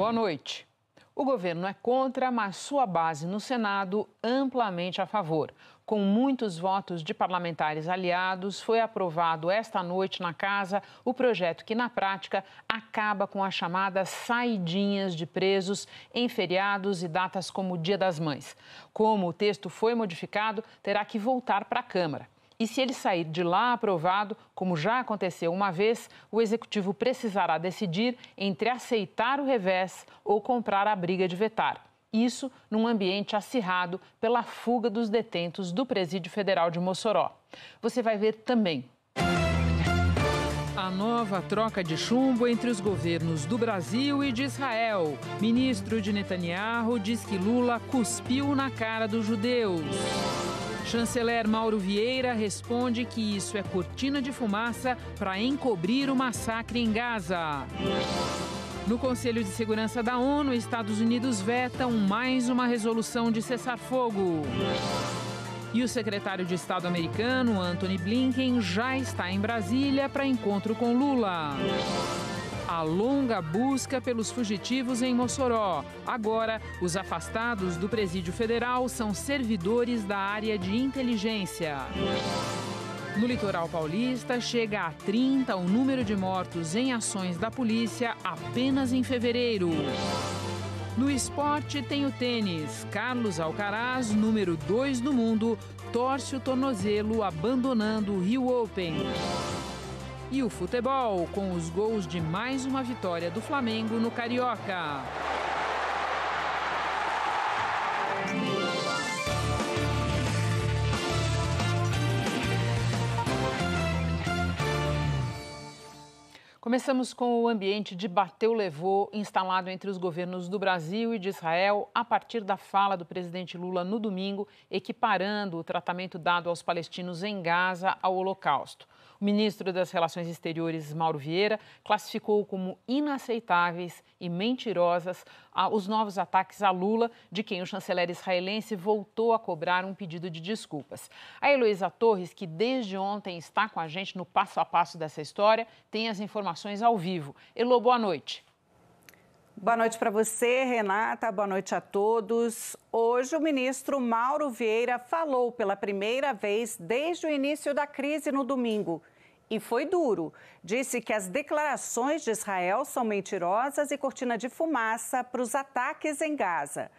Boa noite. O governo é contra, mas sua base no Senado amplamente a favor. Com muitos votos de parlamentares aliados, foi aprovado esta noite na Casa o projeto que, na prática, acaba com as chamadas saidinhas de presos em feriados e datas como o Dia das Mães. Como o texto foi modificado, terá que voltar para a Câmara. E se ele sair de lá aprovado, como já aconteceu uma vez, o executivo precisará decidir entre aceitar o revés ou comprar a briga de vetar. Isso num ambiente acirrado pela fuga dos detentos do Presídio Federal de Mossoró. Você vai ver também a nova troca de chumbo entre os governos do Brasil e de Israel. Ministro de Netanyahu diz que Lula cuspiu na cara dos judeus. Chanceler Mauro Vieira responde que isso é cortina de fumaça para encobrir o massacre em Gaza. No Conselho de Segurança da ONU, Estados Unidos vetam mais uma resolução de cessar fogo. E o secretário de Estado americano, Anthony Blinken, já está em Brasília para encontro com Lula a longa busca pelos fugitivos em Mossoró. Agora, os afastados do Presídio Federal são servidores da área de inteligência. No litoral paulista, chega a 30 o número de mortos em ações da polícia apenas em fevereiro. No esporte, tem o tênis. Carlos Alcaraz, número 2 do mundo, torce o tornozelo abandonando o Rio Open. E o futebol, com os gols de mais uma vitória do Flamengo no Carioca. Começamos com o ambiente de bateu levou instalado entre os governos do Brasil e de Israel a partir da fala do presidente Lula no domingo, equiparando o tratamento dado aos palestinos em Gaza ao Holocausto. O ministro das Relações Exteriores, Mauro Vieira, classificou como inaceitáveis e mentirosas ah, os novos ataques a Lula, de quem o chanceler israelense voltou a cobrar um pedido de desculpas. A Heloísa Torres, que desde ontem está com a gente no passo a passo dessa história, tem as informações ao vivo. Elô, boa noite. Boa noite para você, Renata. Boa noite a todos. Hoje, o ministro Mauro Vieira falou pela primeira vez desde o início da crise no domingo. E foi duro. Disse que as declarações de Israel são mentirosas e cortina de fumaça para os ataques em Gaza.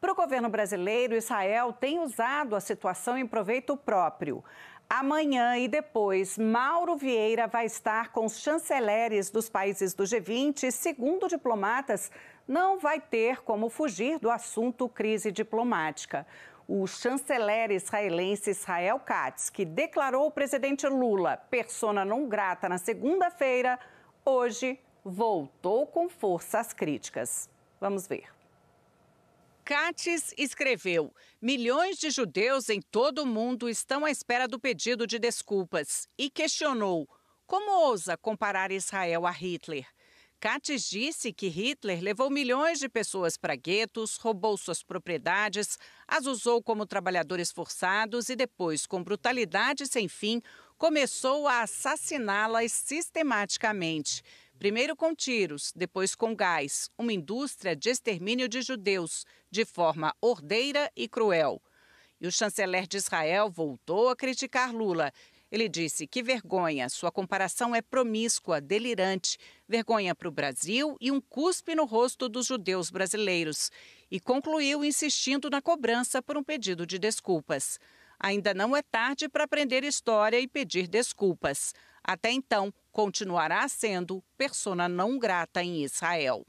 Para o governo brasileiro, Israel tem usado a situação em proveito próprio. Amanhã e depois, Mauro Vieira vai estar com os chanceleres dos países do G20 segundo diplomatas, não vai ter como fugir do assunto crise diplomática. O chanceler israelense Israel Katz, que declarou o presidente Lula persona não grata na segunda-feira, hoje voltou com força às críticas. Vamos ver. Katz escreveu: Milhões de judeus em todo o mundo estão à espera do pedido de desculpas e questionou: como ousa comparar Israel a Hitler? Katz disse que Hitler levou milhões de pessoas para guetos, roubou suas propriedades, as usou como trabalhadores forçados e depois, com brutalidade sem fim, começou a assassiná-las sistematicamente. Primeiro com tiros, depois com gás, uma indústria de extermínio de judeus, de forma ordeira e cruel. E o chanceler de Israel voltou a criticar Lula. Ele disse que vergonha, sua comparação é promíscua, delirante, vergonha para o Brasil e um cuspe no rosto dos judeus brasileiros. E concluiu insistindo na cobrança por um pedido de desculpas. Ainda não é tarde para aprender história e pedir desculpas. Até então, continuará sendo persona não grata em Israel.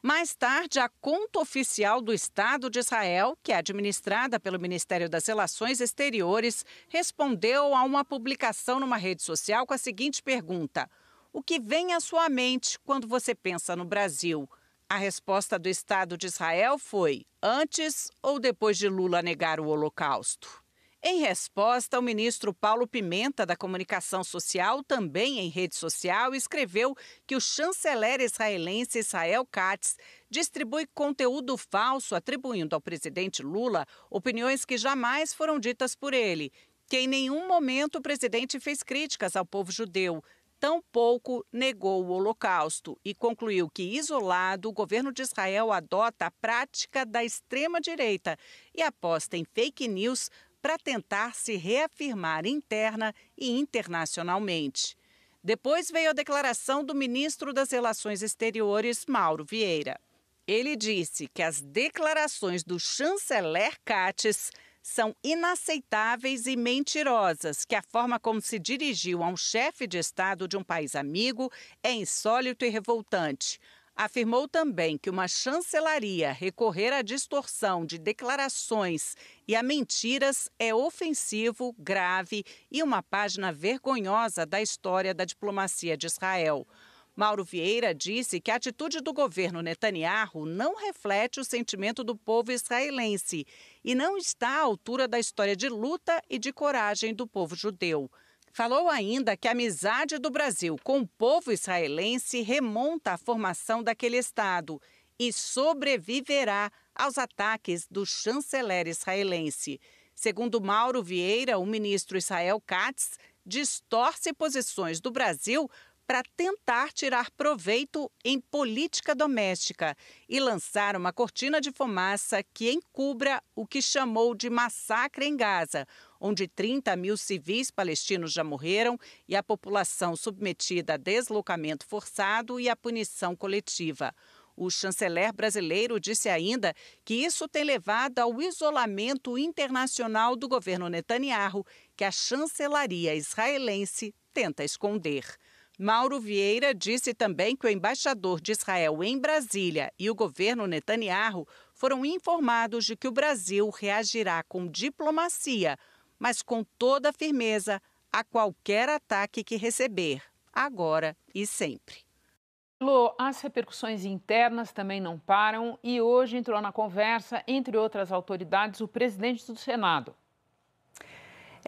Mais tarde, a Conta Oficial do Estado de Israel, que é administrada pelo Ministério das Relações Exteriores, respondeu a uma publicação numa rede social com a seguinte pergunta: O que vem à sua mente quando você pensa no Brasil? A resposta do Estado de Israel foi: antes ou depois de Lula negar o Holocausto? Em resposta, o ministro Paulo Pimenta, da Comunicação Social, também em rede social, escreveu que o chanceler israelense Israel Katz distribui conteúdo falso atribuindo ao presidente Lula opiniões que jamais foram ditas por ele, que em nenhum momento o presidente fez críticas ao povo judeu, tampouco negou o Holocausto e concluiu que, isolado, o governo de Israel adota a prática da extrema-direita e aposta em fake news para tentar se reafirmar interna e internacionalmente. Depois veio a declaração do ministro das Relações Exteriores, Mauro Vieira. Ele disse que as declarações do chanceler Cates são inaceitáveis e mentirosas, que a forma como se dirigiu a um chefe de Estado de um país amigo é insólito e revoltante. Afirmou também que uma chancelaria recorrer à distorção de declarações e a mentiras é ofensivo, grave e uma página vergonhosa da história da diplomacia de Israel. Mauro Vieira disse que a atitude do governo Netanyahu não reflete o sentimento do povo israelense e não está à altura da história de luta e de coragem do povo judeu. Falou ainda que a amizade do Brasil com o povo israelense remonta à formação daquele Estado e sobreviverá aos ataques do chanceler israelense. Segundo Mauro Vieira, o ministro Israel Katz distorce posições do Brasil para tentar tirar proveito em política doméstica e lançar uma cortina de fumaça que encubra o que chamou de massacre em Gaza, onde 30 mil civis palestinos já morreram e a população submetida a deslocamento forçado e a punição coletiva. O chanceler brasileiro disse ainda que isso tem levado ao isolamento internacional do governo Netanyahu, que a chancelaria israelense tenta esconder. Mauro Vieira disse também que o embaixador de Israel em Brasília e o governo Netanyahu foram informados de que o Brasil reagirá com diplomacia, mas com toda firmeza, a qualquer ataque que receber, agora e sempre. Lô, as repercussões internas também não param e hoje entrou na conversa, entre outras autoridades, o presidente do Senado,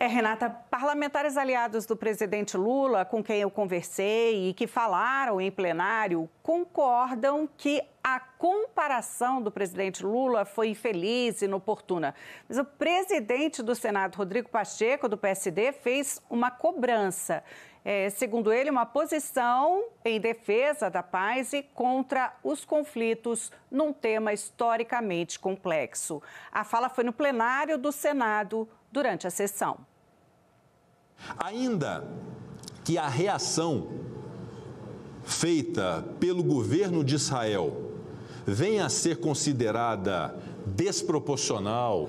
é, Renata, parlamentares aliados do presidente Lula, com quem eu conversei e que falaram em plenário, concordam que a comparação do presidente Lula foi infeliz e inoportuna. Mas o presidente do Senado, Rodrigo Pacheco, do PSD, fez uma cobrança é, segundo ele, uma posição em defesa da paz e contra os conflitos num tema historicamente complexo. A fala foi no plenário do Senado durante a sessão. Ainda que a reação feita pelo governo de Israel venha a ser considerada desproporcional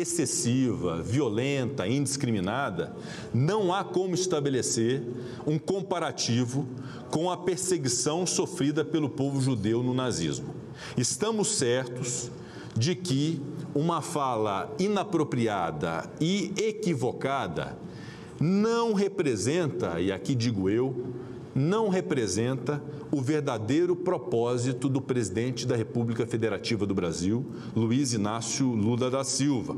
excessiva, violenta, indiscriminada, não há como estabelecer um comparativo com a perseguição sofrida pelo povo judeu no nazismo. Estamos certos de que uma fala inapropriada e equivocada não representa, e aqui digo eu, não representa o verdadeiro propósito do presidente da República Federativa do Brasil, Luiz Inácio Lula da Silva,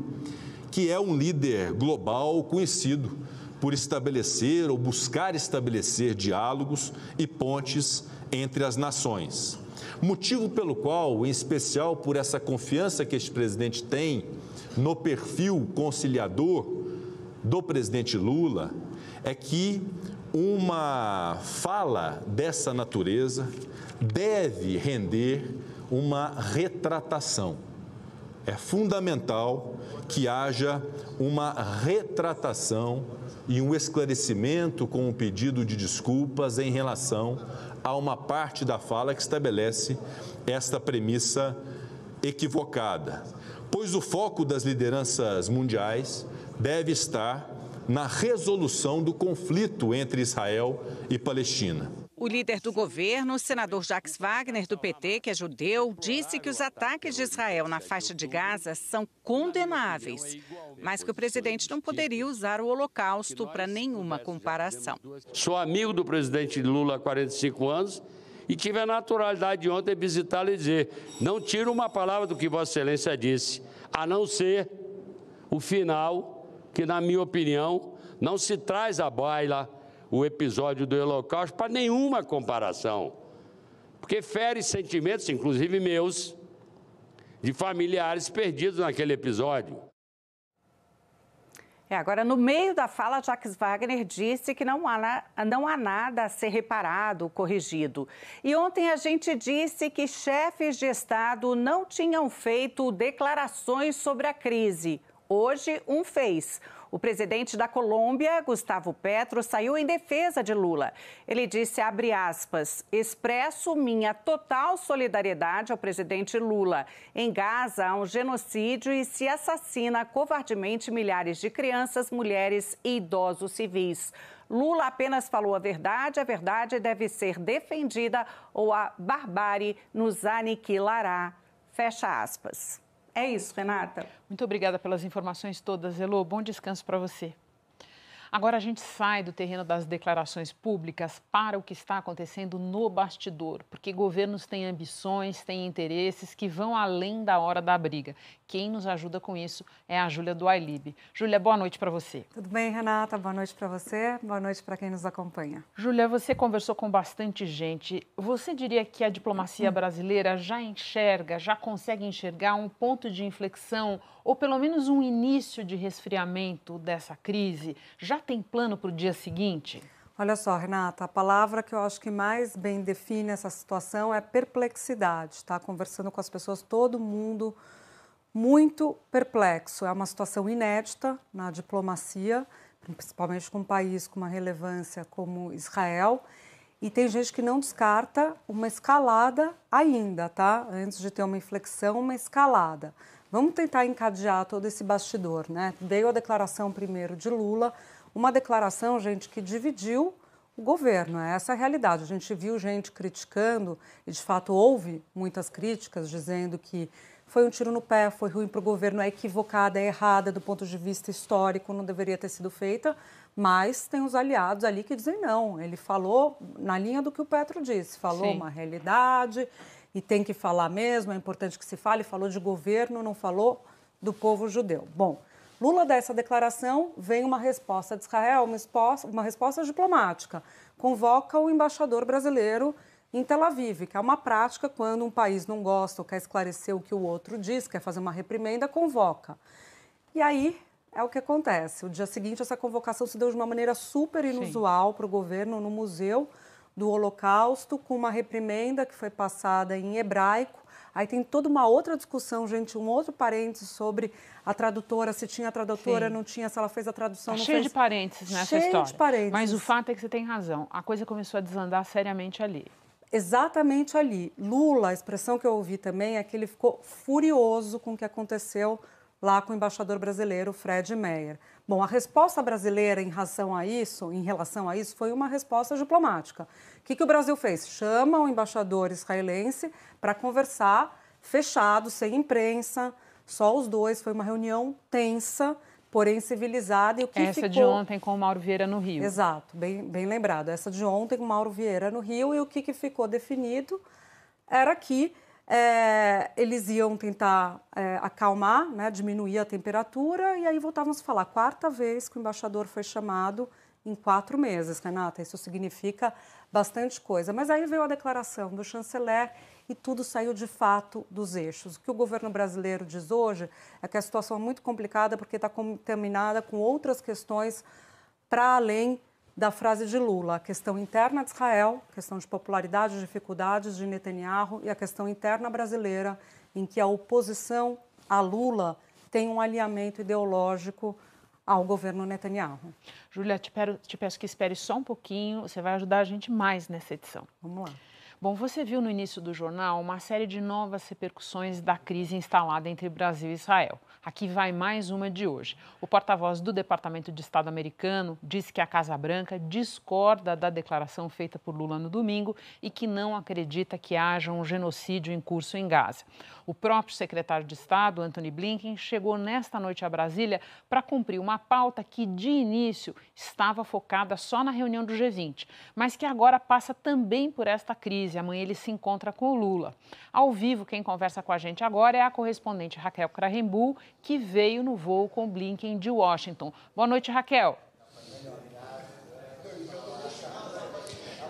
que é um líder global conhecido por estabelecer ou buscar estabelecer diálogos e pontes entre as nações. Motivo pelo qual, em especial por essa confiança que este presidente tem no perfil conciliador do presidente Lula, é que uma fala dessa natureza deve render uma retratação. É fundamental que haja uma retratação e um esclarecimento com um pedido de desculpas em relação a uma parte da fala que estabelece esta premissa equivocada, pois o foco das lideranças mundiais deve estar na resolução do conflito entre Israel e Palestina. O líder do governo, senador Jax Wagner, do PT, que é judeu, disse que os ataques de Israel na faixa de Gaza são condenáveis, mas que o presidente não poderia usar o Holocausto para nenhuma comparação. Sou amigo do presidente Lula há 45 anos e tive a naturalidade de ontem visitá-lo e dizer: não tiro uma palavra do que Vossa Excelência disse, a não ser o final que, na minha opinião, não se traz à baila o episódio do Holocausto para nenhuma comparação, porque fere sentimentos, inclusive meus, de familiares perdidos naquele episódio. É, agora, no meio da fala, Jacques Wagner disse que não há, não há nada a ser reparado, corrigido. E ontem a gente disse que chefes de Estado não tinham feito declarações sobre a crise. Hoje, um fez. O presidente da Colômbia, Gustavo Petro, saiu em defesa de Lula. Ele disse, abre aspas, expresso minha total solidariedade ao presidente Lula. Em Gaza há um genocídio e se assassina covardemente milhares de crianças, mulheres e idosos civis. Lula apenas falou a verdade, a verdade deve ser defendida ou a barbárie nos aniquilará. Fecha aspas. É isso, Renata. Muito obrigada pelas informações todas, Elô. Bom descanso para você. Agora a gente sai do terreno das declarações públicas para o que está acontecendo no bastidor, porque governos têm ambições, têm interesses que vão além da hora da briga. Quem nos ajuda com isso é a Júlia do Ailib. Júlia, boa noite para você. Tudo bem, Renata? Boa noite para você, boa noite para quem nos acompanha. Júlia, você conversou com bastante gente. Você diria que a diplomacia uhum. brasileira já enxerga, já consegue enxergar um ponto de inflexão ou pelo menos um início de resfriamento dessa crise? Já tem plano para o dia seguinte? Olha só, Renata, a palavra que eu acho que mais bem define essa situação é perplexidade, tá? Conversando com as pessoas, todo mundo muito perplexo. É uma situação inédita na diplomacia, principalmente com um país com uma relevância como Israel. E tem gente que não descarta uma escalada ainda, tá? Antes de ter uma inflexão, uma escalada. Vamos tentar encadear todo esse bastidor, né? Veio a declaração primeiro de Lula, uma declaração, gente, que dividiu o governo, né? é essa a realidade. A gente viu gente criticando, e de fato houve muitas críticas dizendo que foi um tiro no pé, foi ruim para o governo, é equivocada, é errada do ponto de vista histórico, não deveria ter sido feita. Mas tem os aliados ali que dizem não. Ele falou na linha do que o Petro disse, falou Sim. uma realidade e tem que falar mesmo, é importante que se fale. Falou de governo, não falou do povo judeu. Bom, Lula dá essa declaração, vem uma resposta de Israel, uma resposta, uma resposta diplomática. Convoca o embaixador brasileiro em Tel Aviv, que é uma prática quando um país não gosta ou quer esclarecer o que o outro diz, quer fazer uma reprimenda, convoca. E aí é o que acontece. O dia seguinte, essa convocação se deu de uma maneira super inusual para o governo no Museu do Holocausto, com uma reprimenda que foi passada em hebraico Aí tem toda uma outra discussão, gente, um outro parênteses sobre a tradutora, se tinha a tradutora, Sim. não tinha, se ela fez a tradução, tá não cheio fez. Cheio de parênteses nessa cheio história. Cheio de parênteses. Mas o fato é que você tem razão. A coisa começou a desandar seriamente ali. Exatamente ali. Lula, a expressão que eu ouvi também é que ele ficou furioso com o que aconteceu lá com o embaixador brasileiro Fred Meyer. Bom, a resposta brasileira em relação a isso, em relação a isso, foi uma resposta diplomática. O que, que o Brasil fez? Chama o embaixador israelense para conversar, fechado, sem imprensa, só os dois. Foi uma reunião tensa, porém civilizada. E o que Essa ficou... de ontem com o Mauro Vieira no Rio. Exato, bem, bem lembrado. Essa de ontem com o Mauro Vieira no Rio e o que, que ficou definido era que é, eles iam tentar é, acalmar, né, diminuir a temperatura, e aí voltavam a falar. Quarta vez que o embaixador foi chamado em quatro meses, Renata, isso significa bastante coisa. Mas aí veio a declaração do chanceler e tudo saiu de fato dos eixos. O que o governo brasileiro diz hoje é que a situação é muito complicada porque está contaminada com outras questões para além da frase de Lula, a questão interna de Israel, questão de popularidade e dificuldades de Netanyahu e a questão interna brasileira, em que a oposição a Lula tem um alinhamento ideológico ao governo Netanyahu. Júlia, te, te peço que espere só um pouquinho, você vai ajudar a gente mais nessa edição. Vamos lá. Bom, você viu no início do jornal uma série de novas repercussões da crise instalada entre Brasil e Israel. Aqui vai mais uma de hoje. O porta-voz do Departamento de Estado americano disse que a Casa Branca discorda da declaração feita por Lula no domingo e que não acredita que haja um genocídio em curso em Gaza. O próprio secretário de Estado, Anthony Blinken, chegou nesta noite a Brasília para cumprir uma pauta que, de início, estava focada só na reunião do G20, mas que agora passa também por esta crise e amanhã ele se encontra com o Lula. Ao vivo, quem conversa com a gente agora é a correspondente Raquel Krahembu, que veio no voo com Blinken de Washington. Boa noite, Raquel.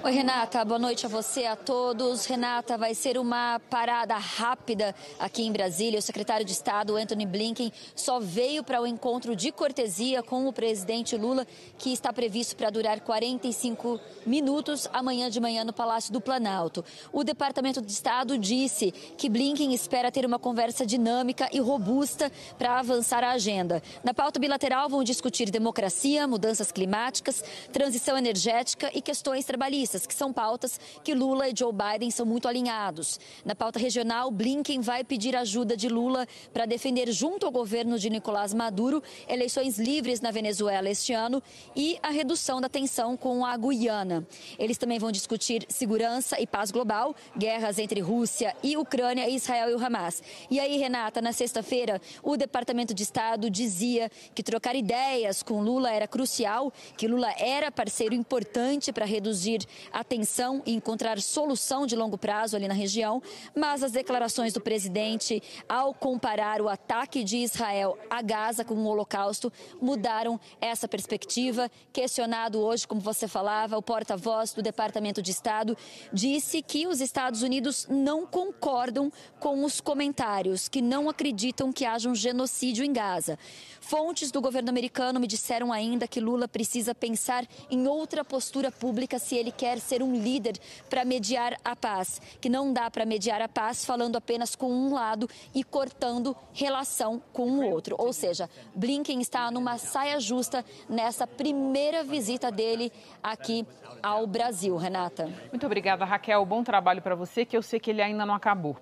Oi, Renata, boa noite a você, a todos. Renata, vai ser uma parada rápida aqui em Brasília. O secretário de Estado, Anthony Blinken, só veio para o um encontro de cortesia com o presidente Lula, que está previsto para durar 45 minutos amanhã de manhã no Palácio do Planalto. O Departamento de Estado disse que Blinken espera ter uma conversa dinâmica e robusta para avançar a agenda. Na pauta bilateral vão discutir democracia, mudanças climáticas, transição energética e questões trabalhistas que são pautas que Lula e Joe Biden são muito alinhados. Na pauta regional, Blinken vai pedir ajuda de Lula para defender, junto ao governo de Nicolás Maduro, eleições livres na Venezuela este ano e a redução da tensão com a Guiana. Eles também vão discutir segurança e paz global, guerras entre Rússia e Ucrânia, Israel e o Hamas. E aí, Renata, na sexta-feira, o Departamento de Estado dizia que trocar ideias com Lula era crucial, que Lula era parceiro importante para reduzir atenção e encontrar solução de longo prazo ali na região, mas as declarações do presidente, ao comparar o ataque de Israel a Gaza com o Holocausto, mudaram essa perspectiva. Questionado hoje, como você falava, o porta-voz do Departamento de Estado disse que os Estados Unidos não concordam com os comentários, que não acreditam que haja um genocídio em Gaza. Fontes do governo americano me disseram ainda que Lula precisa pensar em outra postura pública se ele quer quer ser um líder para mediar a paz, que não dá para mediar a paz falando apenas com um lado e cortando relação com o outro. Ou seja, Blinken está numa saia justa nessa primeira visita dele aqui ao Brasil, Renata. Muito obrigada, Raquel. Bom trabalho para você, que eu sei que ele ainda não acabou.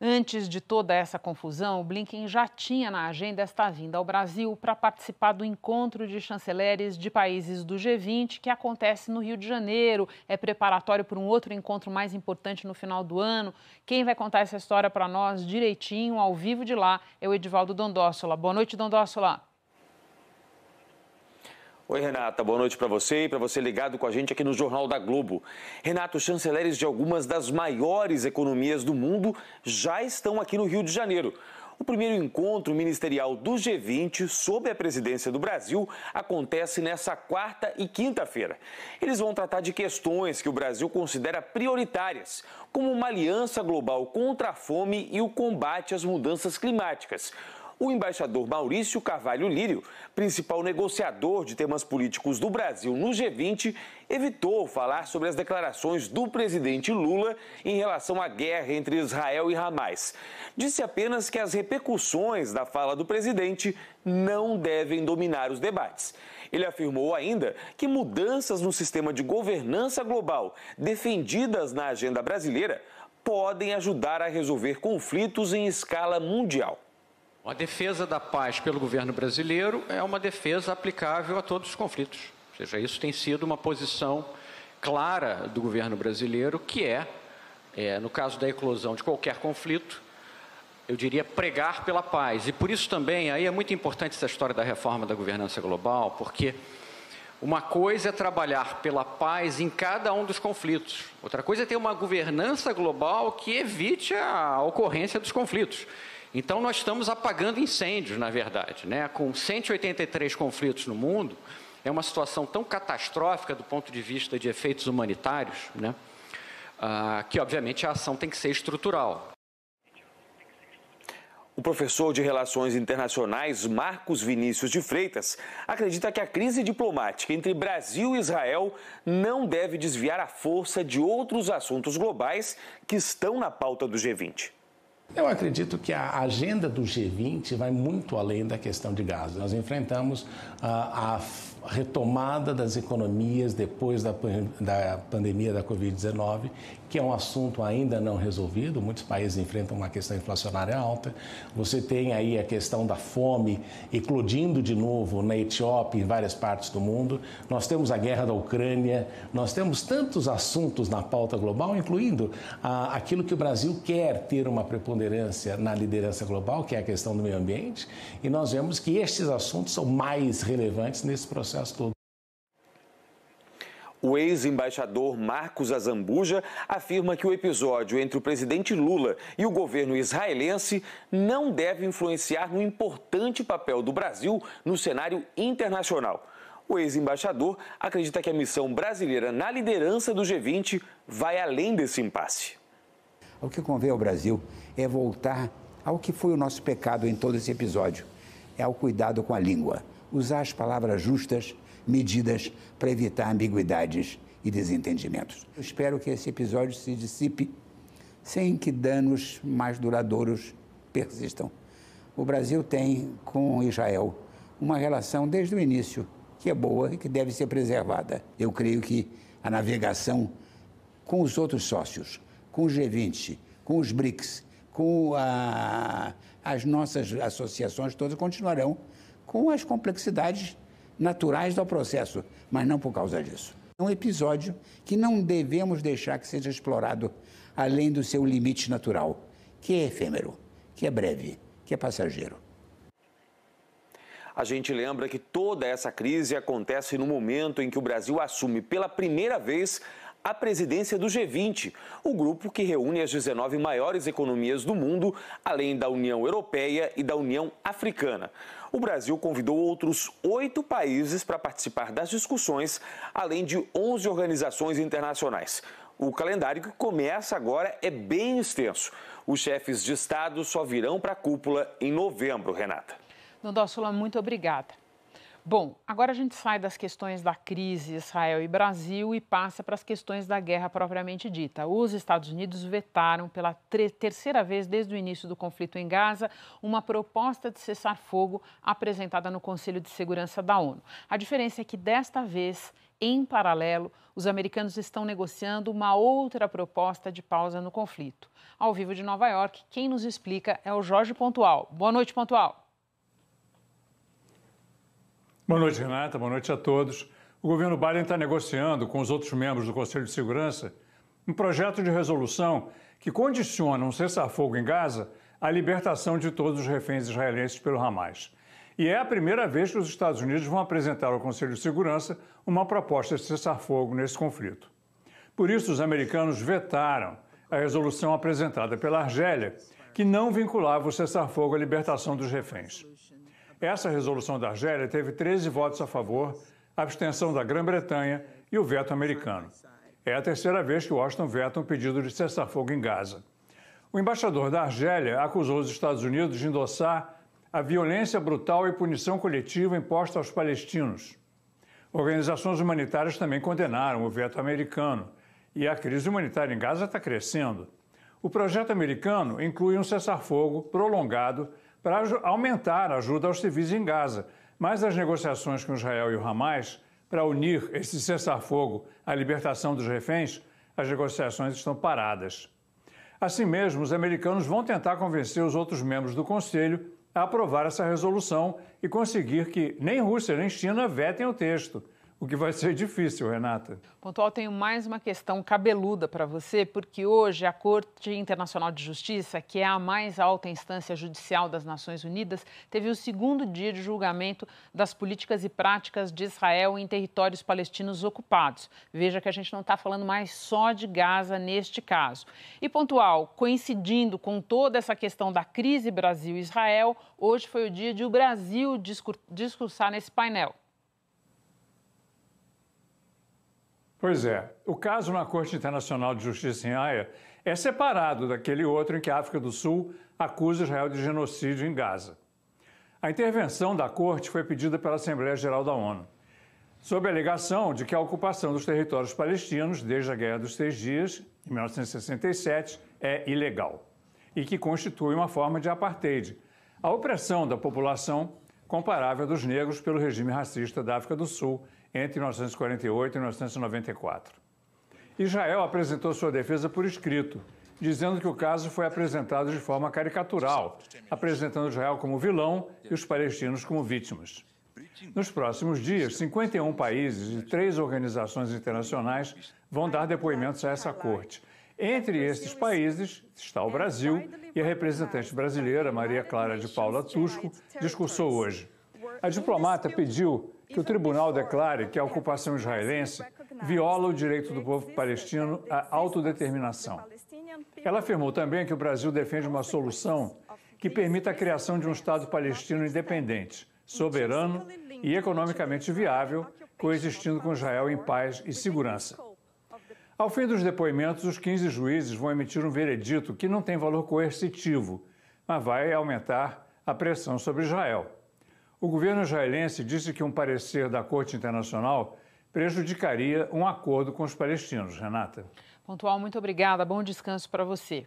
Antes de toda essa confusão, Blinken já tinha na agenda esta vinda ao Brasil para participar do encontro de chanceleres de países do G20 que acontece no Rio de Janeiro. É preparatório para um outro encontro mais importante no final do ano. Quem vai contar essa história para nós direitinho, ao vivo de lá, é o Edivaldo Dondossola. Boa noite, Dondossola. Oi, Renata, boa noite para você e para você ligado com a gente aqui no Jornal da Globo. Renato, chanceleres de algumas das maiores economias do mundo já estão aqui no Rio de Janeiro. O primeiro encontro ministerial do G20 sob a presidência do Brasil acontece nesta quarta e quinta-feira. Eles vão tratar de questões que o Brasil considera prioritárias, como uma aliança global contra a fome e o combate às mudanças climáticas o embaixador Maurício Carvalho Lírio, principal negociador de temas políticos do Brasil no G20, evitou falar sobre as declarações do presidente Lula em relação à guerra entre Israel e Hamas. Disse apenas que as repercussões da fala do presidente não devem dominar os debates. Ele afirmou ainda que mudanças no sistema de governança global defendidas na agenda brasileira podem ajudar a resolver conflitos em escala mundial. A defesa da paz pelo governo brasileiro é uma defesa aplicável a todos os conflitos. Ou seja, isso tem sido uma posição clara do governo brasileiro, que é, é no caso da eclosão de qualquer conflito, eu diria, pregar pela paz. E por isso também, aí é muito importante essa história da reforma da governança global, porque uma coisa é trabalhar pela paz em cada um dos conflitos, outra coisa é ter uma governança global que evite a ocorrência dos conflitos. Então, nós estamos apagando incêndios, na verdade. Né? Com 183 conflitos no mundo, é uma situação tão catastrófica do ponto de vista de efeitos humanitários, né? Ah, que, obviamente, a ação tem que ser estrutural. O professor de Relações Internacionais, Marcos Vinícius de Freitas, acredita que a crise diplomática entre Brasil e Israel não deve desviar a força de outros assuntos globais que estão na pauta do G20. Eu acredito que a agenda do G20 vai muito além da questão de gás. Nós enfrentamos ah, a retomada das economias depois da, da pandemia da Covid-19, que é um assunto ainda não resolvido. Muitos países enfrentam uma questão inflacionária alta. Você tem aí a questão da fome eclodindo de novo na Etiópia e em várias partes do mundo. Nós temos a guerra da Ucrânia, nós temos tantos assuntos na pauta global, incluindo ah, aquilo que o Brasil quer ter uma preponderância na liderança global, que é a questão do meio ambiente. E nós vemos que estes assuntos são mais relevantes nesse processo processo todo. O ex-embaixador Marcos Azambuja afirma que o episódio entre o presidente Lula e o governo israelense não deve influenciar no importante papel do Brasil no cenário internacional. O ex-embaixador acredita que a missão brasileira na liderança do G20 vai além desse impasse. O que convém ao Brasil é voltar ao que foi o nosso pecado em todo esse episódio: é ao cuidado com a língua usar as palavras justas, medidas para evitar ambiguidades e desentendimentos. Eu espero que esse episódio se dissipe sem que danos mais duradouros persistam. O Brasil tem com Israel uma relação desde o início que é boa e que deve ser preservada. Eu creio que a navegação com os outros sócios, com o G20, com os BRICS, com a, as nossas associações todas continuarão com as complexidades naturais do processo, mas não por causa disso. É um episódio que não devemos deixar que seja explorado além do seu limite natural, que é efêmero, que é breve, que é passageiro. A gente lembra que toda essa crise acontece no momento em que o Brasil assume pela primeira vez a presidência do G20, o grupo que reúne as 19 maiores economias do mundo, além da União Europeia e da União Africana o Brasil convidou outros oito países para participar das discussões, além de 11 organizações internacionais. O calendário que começa agora é bem extenso. Os chefes de Estado só virão para a cúpula em novembro, Renata. Dondossola, muito obrigada. Bom, agora a gente sai das questões da crise Israel e Brasil e passa para as questões da guerra propriamente dita. Os Estados Unidos vetaram pela terceira vez desde o início do conflito em Gaza uma proposta de cessar fogo apresentada no Conselho de Segurança da ONU. A diferença é que desta vez em paralelo, os americanos estão negociando uma outra proposta de pausa no conflito. Ao vivo de Nova York, quem nos explica é o Jorge Pontual. Boa noite, Pontual. Boa noite, Renata. Boa noite a todos. O governo Biden está negociando com os outros membros do Conselho de Segurança um projeto de resolução que condiciona um cessar-fogo em Gaza à libertação de todos os reféns israelenses pelo Hamas. E é a primeira vez que os Estados Unidos vão apresentar ao Conselho de Segurança uma proposta de cessar-fogo nesse conflito. Por isso, os americanos vetaram a resolução apresentada pela Argélia, que não vinculava o cessar-fogo à libertação dos reféns. Essa resolução da Argélia teve 13 votos a favor, a abstenção da Grã-Bretanha e o veto americano. É a terceira vez que Washington veta um pedido de cessar-fogo em Gaza. O embaixador da Argélia acusou os Estados Unidos de endossar a violência brutal e punição coletiva imposta aos palestinos. Organizações humanitárias também condenaram o veto americano e a crise humanitária em Gaza está crescendo. O projeto americano inclui um cessar-fogo prolongado para aumentar a ajuda aos civis em Gaza. Mas as negociações com Israel e o Hamas para unir esse cessar-fogo à libertação dos reféns, as negociações estão paradas. Assim mesmo, os americanos vão tentar convencer os outros membros do Conselho a aprovar essa resolução e conseguir que nem Rússia nem China vetem o texto. O que vai ser difícil, Renata. Pontual, tenho mais uma questão cabeluda para você, porque hoje a Corte Internacional de Justiça, que é a mais alta instância judicial das Nações Unidas, teve o segundo dia de julgamento das políticas e práticas de Israel em territórios palestinos ocupados. Veja que a gente não está falando mais só de Gaza neste caso. E pontual, coincidindo com toda essa questão da crise Brasil-Israel, hoje foi o dia de o Brasil discursar nesse painel. Pois é. O caso na Corte Internacional de Justiça em Haia é separado daquele outro em que a África do Sul acusa Israel de genocídio em Gaza. A intervenção da Corte foi pedida pela Assembleia Geral da ONU, sob a alegação de que a ocupação dos territórios palestinos desde a Guerra dos Três Dias, em 1967, é ilegal e que constitui uma forma de apartheid, a opressão da população comparável dos negros pelo regime racista da África do Sul entre 1948 e 1994. Israel apresentou sua defesa por escrito, dizendo que o caso foi apresentado de forma caricatural, apresentando Israel como vilão e os palestinos como vítimas. Nos próximos dias, 51 países e três organizações internacionais vão dar depoimentos a essa corte. Entre esses países está o Brasil e a representante brasileira Maria Clara de Paula Tusco discursou hoje. A diplomata pediu que o tribunal declare que a ocupação israelense viola o direito do povo palestino à autodeterminação. Ela afirmou também que o Brasil defende uma solução que permita a criação de um Estado palestino independente, soberano e economicamente viável, coexistindo com Israel em paz e segurança. Ao fim dos depoimentos, os 15 juízes vão emitir um veredito que não tem valor coercitivo, mas vai aumentar a pressão sobre Israel. O governo israelense disse que um parecer da Corte Internacional prejudicaria um acordo com os palestinos. Renata. Pontual, muito obrigada. Bom descanso para você.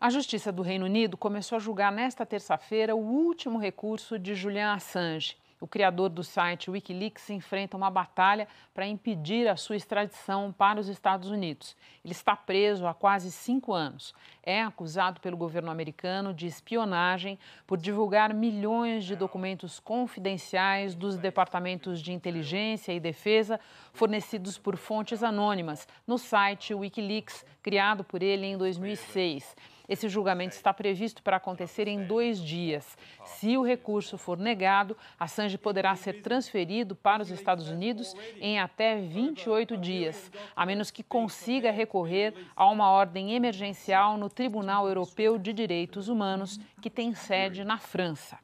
A Justiça do Reino Unido começou a julgar nesta terça-feira o último recurso de Julian Assange. O criador do site Wikileaks enfrenta uma batalha para impedir a sua extradição para os Estados Unidos. Ele está preso há quase cinco anos. É acusado pelo governo americano de espionagem por divulgar milhões de documentos confidenciais dos departamentos de inteligência e defesa fornecidos por fontes anônimas no site Wikileaks, criado por ele em 2006. Esse julgamento é. está previsto para acontecer em dois dias. Se o recurso for negado, Assange poderá ser transferido para os Estados Unidos em até 28 dias, a menos que consiga recorrer a uma ordem emergencial no Tribunal Europeu de Direitos Humanos, que tem sede na França.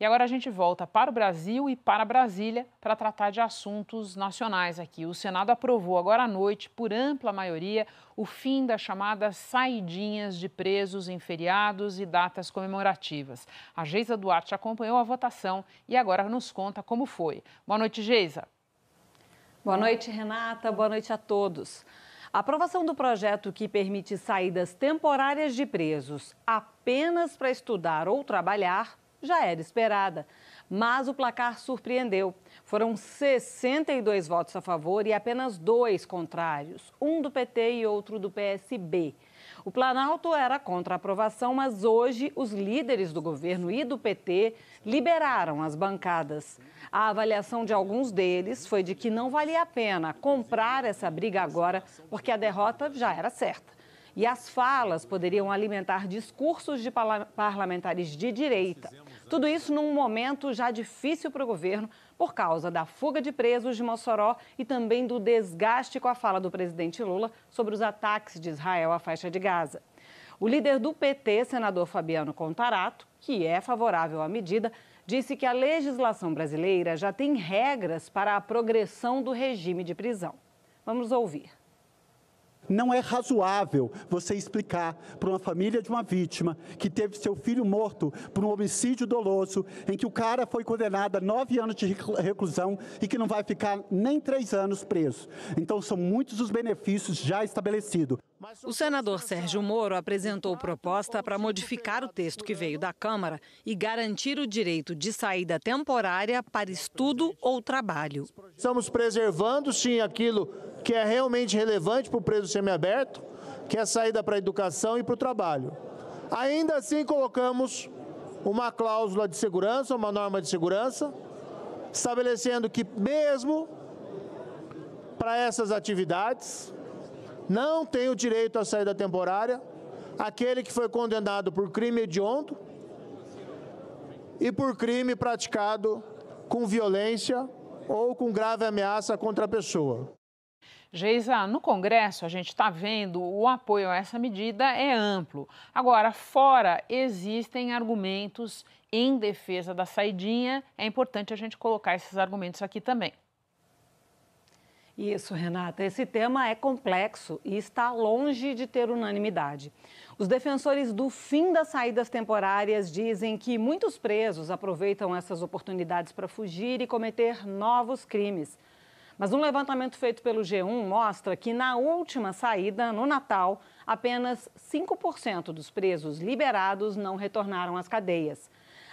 E agora a gente volta para o Brasil e para Brasília para tratar de assuntos nacionais aqui. O Senado aprovou agora à noite, por ampla maioria, o fim das chamadas saidinhas de presos em feriados e datas comemorativas. A Geisa Duarte acompanhou a votação e agora nos conta como foi. Boa noite, Geisa. Boa noite, Renata. Boa noite a todos. A aprovação do projeto que permite saídas temporárias de presos apenas para estudar ou trabalhar já era esperada. Mas o placar surpreendeu. Foram 62 votos a favor e apenas dois contrários, um do PT e outro do PSB. O Planalto era contra a aprovação, mas hoje os líderes do governo e do PT liberaram as bancadas. A avaliação de alguns deles foi de que não valia a pena comprar essa briga agora, porque a derrota já era certa. E as falas poderiam alimentar discursos de parlamentares de direita. Tudo isso num momento já difícil para o governo por causa da fuga de presos de Mossoró e também do desgaste com a fala do presidente Lula sobre os ataques de Israel à faixa de Gaza. O líder do PT, senador Fabiano Contarato, que é favorável à medida, disse que a legislação brasileira já tem regras para a progressão do regime de prisão. Vamos ouvir. Não é razoável você explicar para uma família de uma vítima que teve seu filho morto por um homicídio doloso, em que o cara foi condenado a nove anos de reclusão e que não vai ficar nem três anos preso. Então, são muitos os benefícios já estabelecidos. O senador Sérgio Moro apresentou tá proposta para modificar o texto que veio da Câmara e garantir o direito de saída temporária para estudo ou trabalho. Estamos preservando, sim, aquilo que é realmente relevante para o preso semiaberto, que é a saída para a educação e para o trabalho. Ainda assim, colocamos uma cláusula de segurança, uma norma de segurança, estabelecendo que, mesmo para essas atividades, não tem o direito à saída temporária aquele que foi condenado por crime hediondo e por crime praticado com violência ou com grave ameaça contra a pessoa. Geisa, no Congresso a gente está vendo o apoio a essa medida é amplo. Agora, fora existem argumentos em defesa da saidinha, é importante a gente colocar esses argumentos aqui também. Isso, Renata. Esse tema é complexo e está longe de ter unanimidade. Os defensores do fim das saídas temporárias dizem que muitos presos aproveitam essas oportunidades para fugir e cometer novos crimes. Mas um levantamento feito pelo G1 mostra que na última saída, no Natal, apenas 5% dos presos liberados não retornaram às cadeias.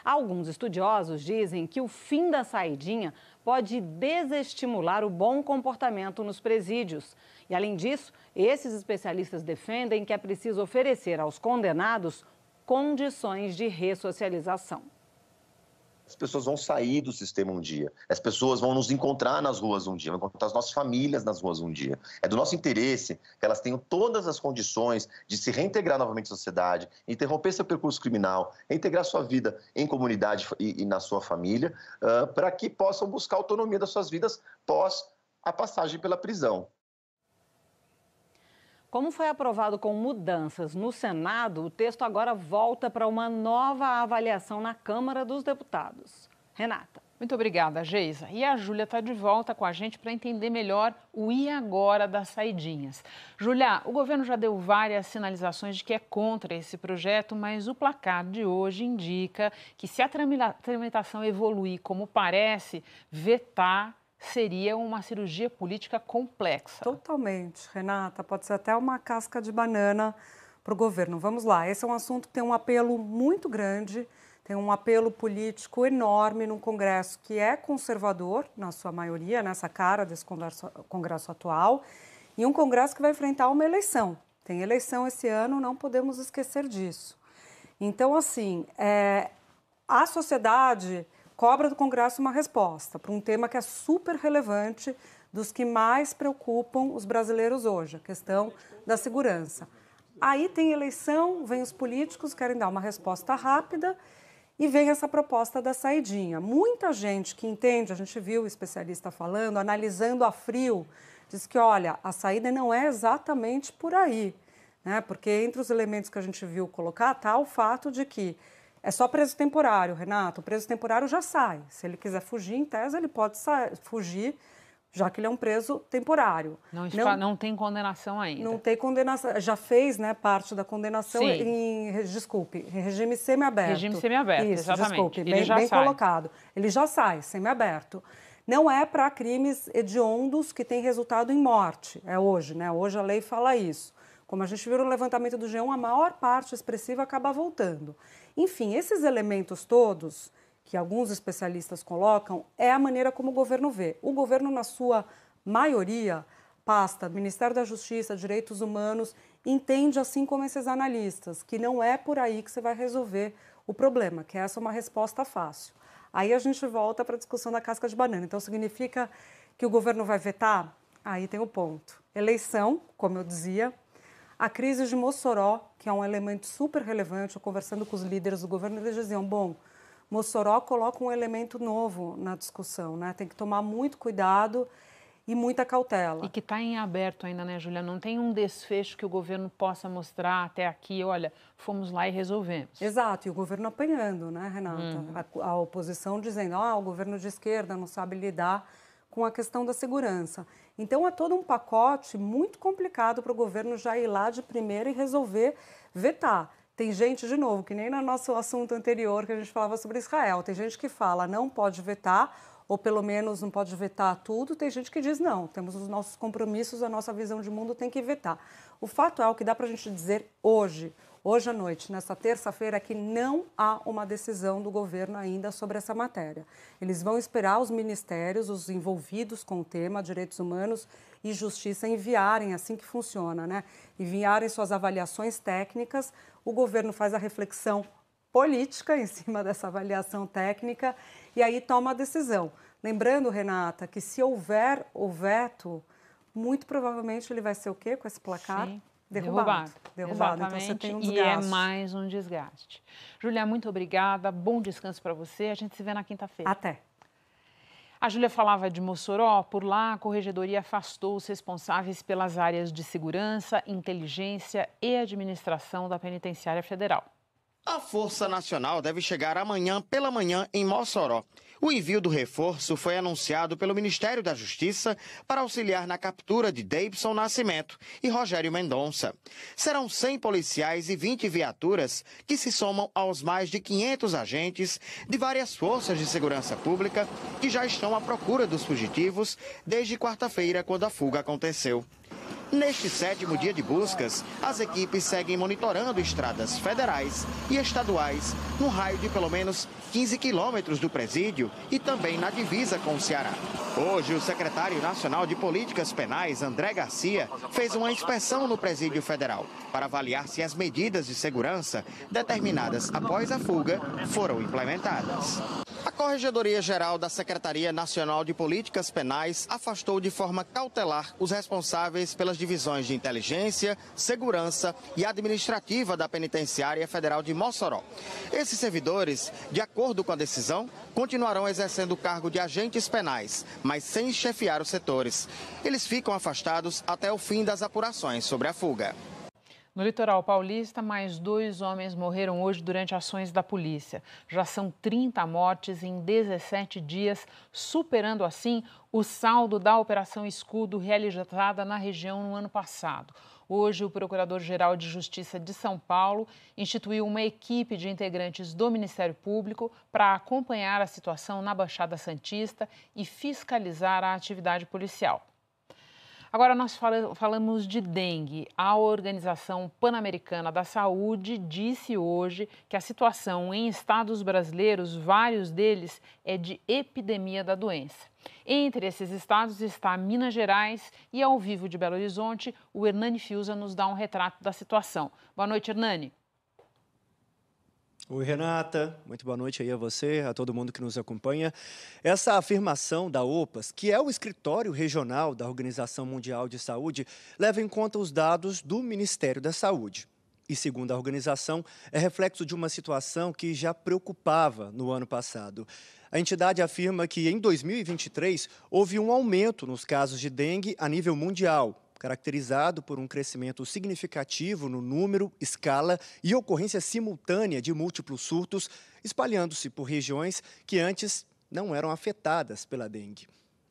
Alguns estudiosos dizem que o fim da saidinha pode desestimular o bom comportamento nos presídios. E, além disso, esses especialistas defendem que é preciso oferecer aos condenados condições de ressocialização as pessoas vão sair do sistema um dia, as pessoas vão nos encontrar nas ruas um dia, vão encontrar as nossas famílias nas ruas um dia. É do nosso interesse que elas tenham todas as condições de se reintegrar novamente à sociedade, interromper seu percurso criminal, integrar sua vida em comunidade e, e na sua família, uh, para que possam buscar autonomia das suas vidas pós a passagem pela prisão. Como foi aprovado com mudanças no Senado, o texto agora volta para uma nova avaliação na Câmara dos Deputados. Renata. Muito obrigada, Geisa. E a Júlia está de volta com a gente para entender melhor o e agora das saidinhas. Júlia, o governo já deu várias sinalizações de que é contra esse projeto, mas o placar de hoje indica que se a tramitação evoluir como parece, vetar seria uma cirurgia política complexa. Totalmente, Renata. Pode ser até uma casca de banana para o governo. Vamos lá. Esse é um assunto que tem um apelo muito grande, tem um apelo político enorme num Congresso que é conservador, na sua maioria, nessa cara desse congresso, congresso atual, e um Congresso que vai enfrentar uma eleição. Tem eleição esse ano, não podemos esquecer disso. Então, assim, é, a sociedade cobra do Congresso uma resposta para um tema que é super relevante, dos que mais preocupam os brasileiros hoje, a questão da segurança. Aí tem eleição, vem os políticos, querem dar uma resposta rápida e vem essa proposta da saidinha. Muita gente que entende, a gente viu o especialista falando, analisando a frio, diz que, olha, a saída não é exatamente por aí, né? Porque entre os elementos que a gente viu colocar está o fato de que é só preso temporário, Renato. O preso temporário já sai. Se ele quiser fugir, em tese, ele pode sair, fugir, já que ele é um preso temporário. Não, não, não tem condenação ainda. Não tem condenação. Já fez né, parte da condenação Sim. em, desculpe, em regime semiaberto. Regime semiaberto, Isso, exatamente. Desculpe, ele bem, já bem sai. colocado. Ele já sai, semiaberto. Não é para crimes hediondos que têm resultado em morte. É hoje, né? Hoje a lei fala isso. Como a gente viu no levantamento do G1, a maior parte expressiva acaba voltando. Enfim, esses elementos todos que alguns especialistas colocam é a maneira como o governo vê. O governo, na sua maioria, pasta Ministério da Justiça, Direitos Humanos, entende assim como esses analistas, que não é por aí que você vai resolver o problema, que essa é uma resposta fácil. Aí a gente volta para a discussão da casca de banana. Então significa que o governo vai vetar? Aí tem o ponto. Eleição, como eu dizia, a crise de Mossoró, que é um elemento super relevante, eu conversando com os líderes do governo, eles diziam: bom, Mossoró coloca um elemento novo na discussão, né? Tem que tomar muito cuidado e muita cautela. E que está em aberto ainda, né, Julia? Não tem um desfecho que o governo possa mostrar até aqui, olha, fomos lá e resolvemos. Exato, e o governo apanhando, né, Renata? Uhum. A, a, oposição dizendo, ah, o governo de esquerda não sabe lidar com a questão da segurança. Então é todo um pacote muito complicado para o governo já ir lá de primeira e resolver vetar. Tem gente, de novo, que nem no nosso assunto anterior que a gente falava sobre Israel, tem gente que fala não pode vetar, ou pelo menos não pode vetar tudo, tem gente que diz não, temos os nossos compromissos, a nossa visão de mundo tem que vetar. O fato é o que dá para a gente dizer hoje hoje à noite, nessa terça-feira, que não há uma decisão do governo ainda sobre essa matéria. Eles vão esperar os ministérios, os envolvidos com o tema, direitos humanos e justiça, enviarem, assim que funciona, né? Enviarem suas avaliações técnicas. O governo faz a reflexão política em cima dessa avaliação técnica e aí toma a decisão. Lembrando, Renata, que se houver o veto, muito provavelmente ele vai ser o quê com esse placar? Sim. Derrubado. Derrubado. Então você tem um desgaste. E é mais um desgaste. Júlia, muito obrigada. Bom descanso para você. A gente se vê na quinta-feira. Até. A Júlia falava de Mossoró. Por lá, a corregedoria afastou os responsáveis pelas áreas de segurança, inteligência e administração da Penitenciária Federal. A Força Nacional deve chegar amanhã pela manhã em Mossoró. O envio do reforço foi anunciado pelo Ministério da Justiça para auxiliar na captura de Davidson Nascimento e Rogério Mendonça. Serão 100 policiais e 20 viaturas que se somam aos mais de 500 agentes de várias forças de segurança pública que já estão à procura dos fugitivos desde quarta-feira, quando a fuga aconteceu. Neste sétimo dia de buscas, as equipes seguem monitorando estradas federais e estaduais no raio de pelo menos 15 quilômetros do presídio e também na divisa com o Ceará. Hoje, o secretário nacional de Políticas Penais, André Garcia, fez uma inspeção no presídio federal para avaliar se as medidas de segurança determinadas após a fuga foram implementadas. A Corregedoria Geral da Secretaria Nacional de Políticas Penais afastou de forma cautelar os responsáveis pelas divisões de inteligência, segurança e administrativa da Penitenciária Federal de Mossoró. Esses servidores, de acordo com a decisão, continuarão exercendo o cargo de agentes penais, mas sem chefiar os setores. Eles ficam afastados até o fim das apurações sobre a fuga. No litoral paulista, mais dois homens morreram hoje durante ações da polícia. Já são 30 mortes em 17 dias, superando assim o saldo da Operação Escudo realizada na região no ano passado. Hoje, o Procurador-Geral de Justiça de São Paulo instituiu uma equipe de integrantes do Ministério Público para acompanhar a situação na Baixada Santista e fiscalizar a atividade policial. Agora, nós fala, falamos de dengue. A Organização Pan-Americana da Saúde disse hoje que a situação em estados brasileiros, vários deles, é de epidemia da doença. Entre esses estados está Minas Gerais e, ao vivo de Belo Horizonte, o Hernani Fiuza nos dá um retrato da situação. Boa noite, Hernani. Oi, Renata. Muito boa noite aí a você, a todo mundo que nos acompanha. Essa afirmação da OPAS, que é o escritório regional da Organização Mundial de Saúde, leva em conta os dados do Ministério da Saúde. E, segundo a organização, é reflexo de uma situação que já preocupava no ano passado. A entidade afirma que, em 2023, houve um aumento nos casos de dengue a nível mundial, caracterizado por um crescimento significativo no número, escala e ocorrência simultânea de múltiplos surtos, espalhando-se por regiões que antes não eram afetadas pela dengue.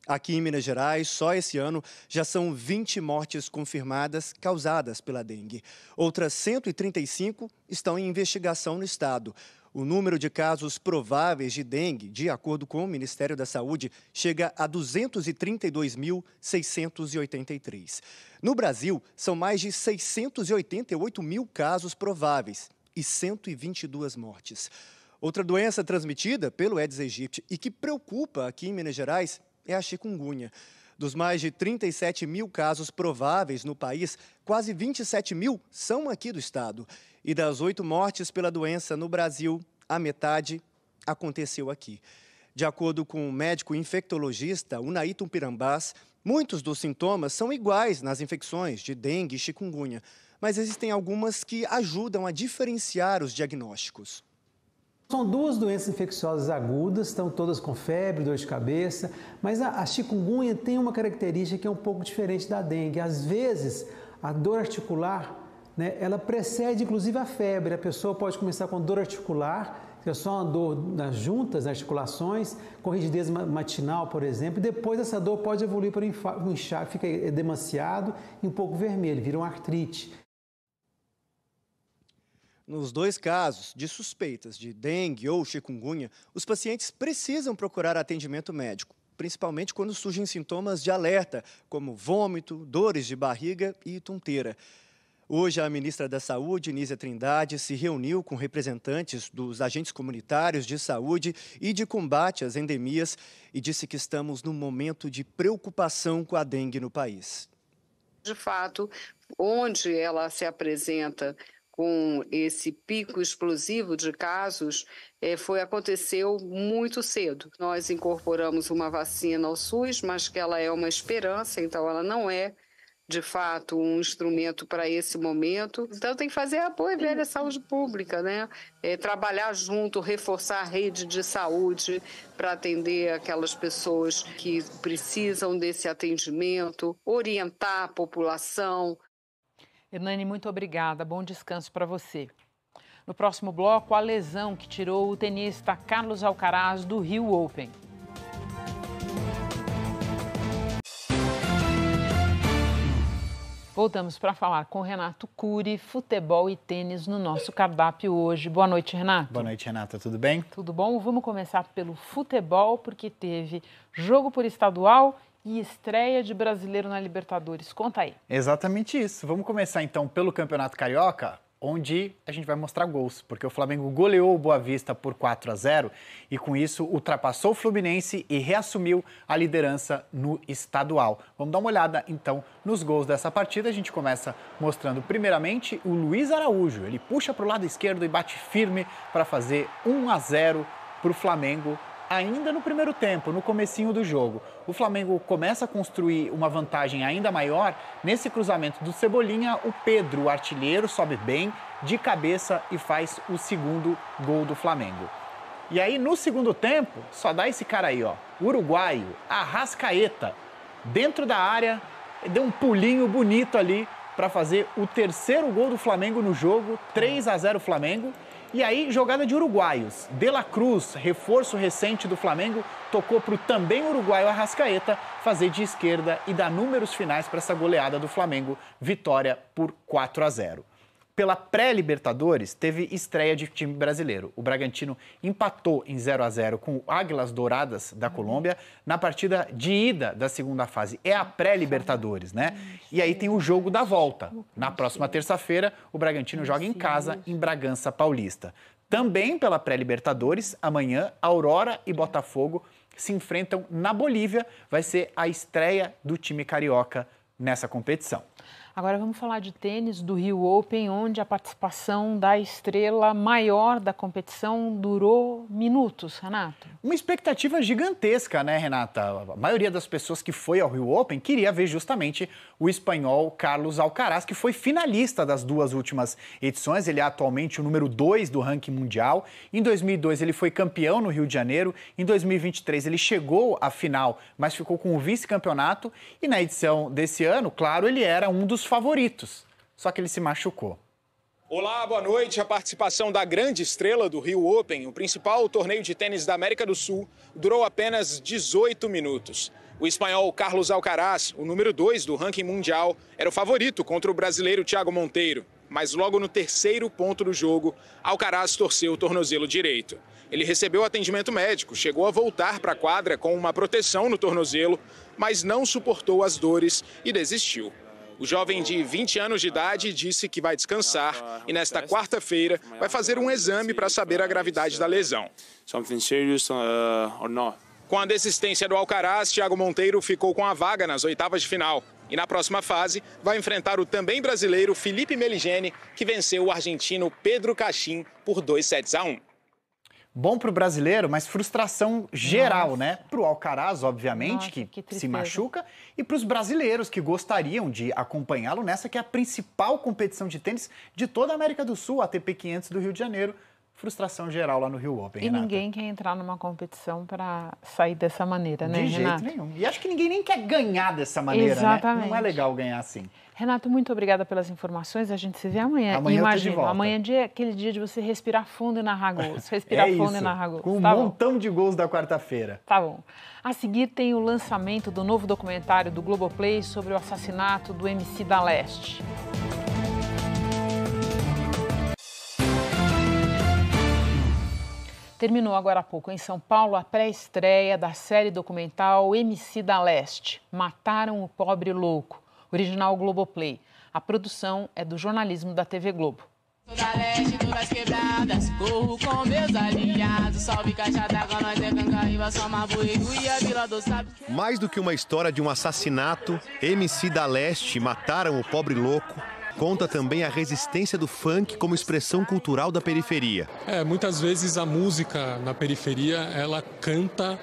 Aqui em Minas Gerais, só esse ano, já são 20 mortes confirmadas causadas pela dengue. Outras 135 estão em investigação no estado. O número de casos prováveis de dengue, de acordo com o Ministério da Saúde, chega a 232.683. No Brasil, são mais de 688 mil casos prováveis e 122 mortes. Outra doença transmitida pelo Aedes aegypti e que preocupa aqui em Minas Gerais é a chikungunya. Dos mais de 37 mil casos prováveis no país, quase 27 mil são aqui do estado. E das oito mortes pela doença no Brasil, a metade aconteceu aqui. De acordo com o médico infectologista Unaíton Pirambás, muitos dos sintomas são iguais nas infecções de dengue e chikungunya, mas existem algumas que ajudam a diferenciar os diagnósticos. São duas doenças infecciosas agudas, estão todas com febre, dor de cabeça, mas a, a chikungunya tem uma característica que é um pouco diferente da dengue. Às vezes, a dor articular, né, ela precede inclusive a febre. A pessoa pode começar com dor articular, que é só uma dor nas juntas, nas articulações, com rigidez matinal, por exemplo, e depois essa dor pode evoluir para um inchaço, fica é, demasiado e um pouco vermelho, vira uma artrite. Nos dois casos de suspeitas de dengue ou chikungunya, os pacientes precisam procurar atendimento médico, principalmente quando surgem sintomas de alerta, como vômito, dores de barriga e tonteira. Hoje, a ministra da Saúde, Nízia Trindade, se reuniu com representantes dos agentes comunitários de saúde e de combate às endemias e disse que estamos num momento de preocupação com a dengue no país. De fato, onde ela se apresenta com esse pico explosivo de casos é, foi aconteceu muito cedo. Nós incorporamos uma vacina ao SUS, mas que ela é uma esperança, então ela não é de fato um instrumento para esse momento. Então tem que fazer apoio velha saúde pública, né? É, trabalhar junto, reforçar a rede de saúde para atender aquelas pessoas que precisam desse atendimento, orientar a população Hernani, muito obrigada. Bom descanso para você. No próximo bloco, a lesão que tirou o tenista Carlos Alcaraz do Rio Open. Voltamos para falar com Renato Cury, futebol e tênis no nosso cardápio hoje. Boa noite, Renato. Boa noite, Renata. Tudo bem? Tudo bom. Vamos começar pelo futebol, porque teve jogo por estadual e estreia de brasileiro na Libertadores. Conta aí. Exatamente isso. Vamos começar então pelo Campeonato Carioca, onde a gente vai mostrar gols, porque o Flamengo goleou o Boa Vista por 4 a 0 e com isso ultrapassou o Fluminense e reassumiu a liderança no estadual. Vamos dar uma olhada então nos gols dessa partida. A gente começa mostrando primeiramente o Luiz Araújo. Ele puxa para o lado esquerdo e bate firme para fazer 1 a 0 para o Flamengo ainda no primeiro tempo, no comecinho do jogo, o Flamengo começa a construir uma vantagem ainda maior, nesse cruzamento do Cebolinha, o Pedro, o artilheiro, sobe bem, de cabeça e faz o segundo gol do Flamengo. E aí, no segundo tempo, só dá esse cara aí, ó, uruguaio, Arrascaeta, dentro da área, deu um pulinho bonito ali para fazer o terceiro gol do Flamengo no jogo, 3 a 0 Flamengo. E aí, jogada de uruguaios. De La Cruz, reforço recente do Flamengo, tocou para o também uruguaio Arrascaeta fazer de esquerda e dar números finais para essa goleada do Flamengo, vitória por 4 a 0 pela pré-Libertadores, teve estreia de time brasileiro. O Bragantino empatou em 0 a 0 com o Águilas Douradas da Colômbia na partida de ida da segunda fase. É a pré-Libertadores, né? E aí tem o jogo da volta. Na próxima terça-feira, o Bragantino joga em casa, em Bragança Paulista. Também pela pré-Libertadores, amanhã, Aurora e Botafogo se enfrentam na Bolívia. Vai ser a estreia do time carioca nessa competição. Agora vamos falar de tênis do Rio Open, onde a participação da estrela maior da competição durou minutos, Renato. Uma expectativa gigantesca, né, Renata? A maioria das pessoas que foi ao Rio Open queria ver justamente o espanhol Carlos Alcaraz, que foi finalista das duas últimas edições. Ele é atualmente o número 2 do ranking mundial. Em 2002 ele foi campeão no Rio de Janeiro, em 2023 ele chegou à final, mas ficou com o vice-campeonato e na edição desse ano, claro, ele era um dos favoritos, só que ele se machucou. Olá, boa noite. A participação da grande estrela do Rio Open, o principal torneio de tênis da América do Sul, durou apenas 18 minutos. O espanhol Carlos Alcaraz, o número 2 do ranking mundial, era o favorito contra o brasileiro Thiago Monteiro. Mas logo no terceiro ponto do jogo, Alcaraz torceu o tornozelo direito. Ele recebeu atendimento médico, chegou a voltar para a quadra com uma proteção no tornozelo, mas não suportou as dores e desistiu. O jovem de 20 anos de idade disse que vai descansar e nesta quarta-feira vai fazer um exame para saber a gravidade da lesão. Uh, com a desistência do Alcaraz, Thiago Monteiro ficou com a vaga nas oitavas de final. E na próxima fase, vai enfrentar o também brasileiro Felipe Meligeni, que venceu o argentino Pedro Cachim por 2 sets a 1 bom para o brasileiro, mas frustração geral, Nossa. né? Para o Alcaraz, obviamente, Nossa, que, que se machuca, e para os brasileiros que gostariam de acompanhá-lo nessa que é a principal competição de tênis de toda a América do Sul, a ATP 500 do Rio de Janeiro, frustração geral lá no Rio Open. E Renata. ninguém quer entrar numa competição para sair dessa maneira, né? De jeito Renata? nenhum. E acho que ninguém nem quer ganhar dessa maneira, né? Exatamente. Né? Não é legal ganhar assim. Renato, muito obrigada pelas informações. A gente se vê amanhã. Amanhã Imagino, eu de volta. Amanhã é dia, aquele dia de você respirar fundo e narrar gols. Respirar é fundo isso, e narrar gols. Com tá um bom. montão de gols da quarta-feira. Tá bom. A seguir tem o lançamento do novo documentário do Globoplay sobre o assassinato do MC da Leste. Terminou agora há pouco em São Paulo a pré-estreia da série documental MC da Leste, Mataram o Pobre Louco, original Globoplay. A produção é do jornalismo da TV Globo. É Mais do que uma história de um assassinato, MC da Leste mataram o pobre louco conta também a resistência do funk como expressão cultural da periferia. É, muitas vezes a música na periferia, ela canta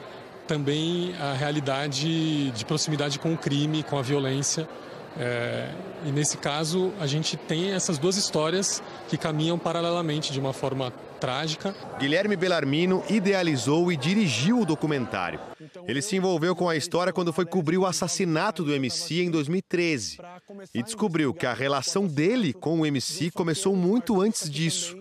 também a realidade de proximidade com o crime, com a violência. É, e nesse caso, a gente tem essas duas histórias que caminham paralelamente de uma forma trágica. Guilherme Bellarmino idealizou e dirigiu o documentário. Ele se envolveu com a história quando foi cobrir o assassinato do MC em 2013 e descobriu que a relação dele com o MC começou muito antes disso.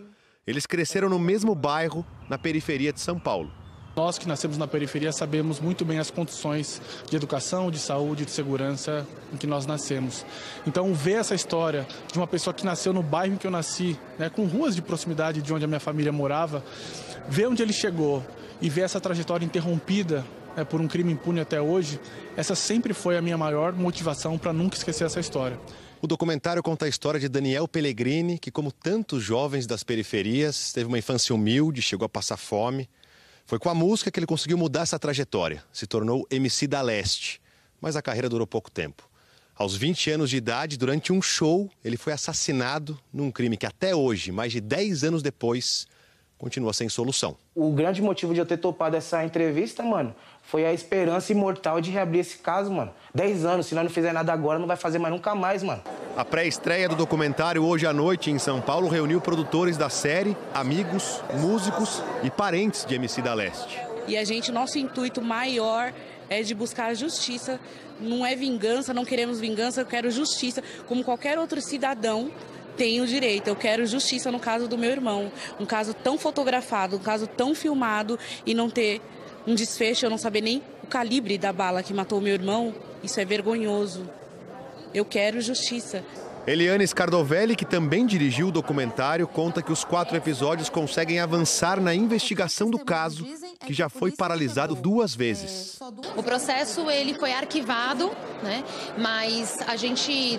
Eles cresceram no mesmo bairro, na periferia de São Paulo. Nós que nascemos na periferia sabemos muito bem as condições de educação, de saúde, de segurança em que nós nascemos. Então, ver essa história de uma pessoa que nasceu no bairro em que eu nasci, né, com ruas de proximidade de onde a minha família morava, ver onde ele chegou e ver essa trajetória interrompida né, por um crime impune até hoje, essa sempre foi a minha maior motivação para nunca esquecer essa história. O documentário conta a história de Daniel Pellegrini, que, como tantos jovens das periferias, teve uma infância humilde, chegou a passar fome. Foi com a música que ele conseguiu mudar essa trajetória, se tornou MC da Leste, mas a carreira durou pouco tempo. Aos 20 anos de idade, durante um show, ele foi assassinado num crime que até hoje, mais de 10 anos depois, continua sem solução. O grande motivo de eu ter topado essa entrevista, mano, foi a esperança imortal de reabrir esse caso, mano. Dez anos, se nós não fizer nada agora, não vai fazer mais nunca mais, mano. A pré-estreia do documentário hoje à noite em São Paulo reuniu produtores da série, amigos, músicos e parentes de MC da Leste. E a gente, nosso intuito maior é de buscar a justiça. Não é vingança, não queremos vingança, eu quero justiça, como qualquer outro cidadão tem o direito, eu quero justiça no caso do meu irmão. Um caso tão fotografado, um caso tão filmado e não ter um desfecho, eu não saber nem o calibre da bala que matou meu irmão, isso é vergonhoso. Eu quero justiça. Eliane Scardovelli, que também dirigiu o documentário, conta que os quatro episódios conseguem avançar na investigação do caso, que já foi paralisado duas vezes. O processo ele foi arquivado, né? mas a gente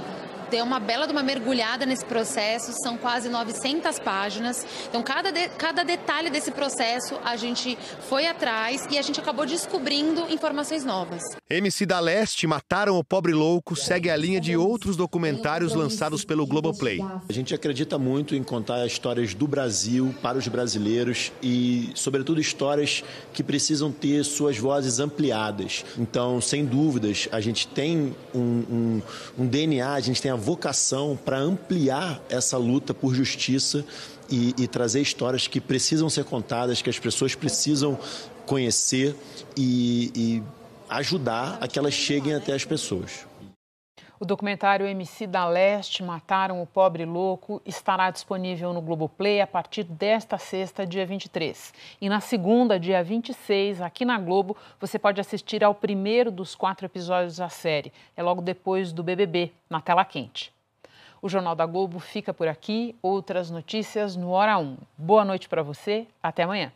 deu uma bela de uma mergulhada nesse processo, são quase 900 páginas. Então, cada, de, cada detalhe desse processo a gente foi atrás e a gente acabou descobrindo informações novas. MC da Leste, Mataram o Pobre Louco, segue a linha de outros documentários lançados pelo Globoplay. A gente acredita muito em contar histórias do Brasil para os brasileiros e, sobretudo, histórias que precisam ter suas vozes ampliadas. Então, sem dúvidas, a gente tem um, um, um DNA, a gente tem a a vocação para ampliar essa luta por justiça e, e, trazer histórias que precisam ser contadas, que as pessoas precisam conhecer e, e ajudar a que elas cheguem até as pessoas. O documentário MC da Leste, Mataram o Pobre Louco, estará disponível no Globoplay a partir desta sexta, dia 23. E na segunda, dia 26, aqui na Globo, você pode assistir ao primeiro dos quatro episódios da série. É logo depois do BBB, na tela quente. O Jornal da Globo fica por aqui. Outras notícias no Hora 1. Boa noite para você. Até amanhã.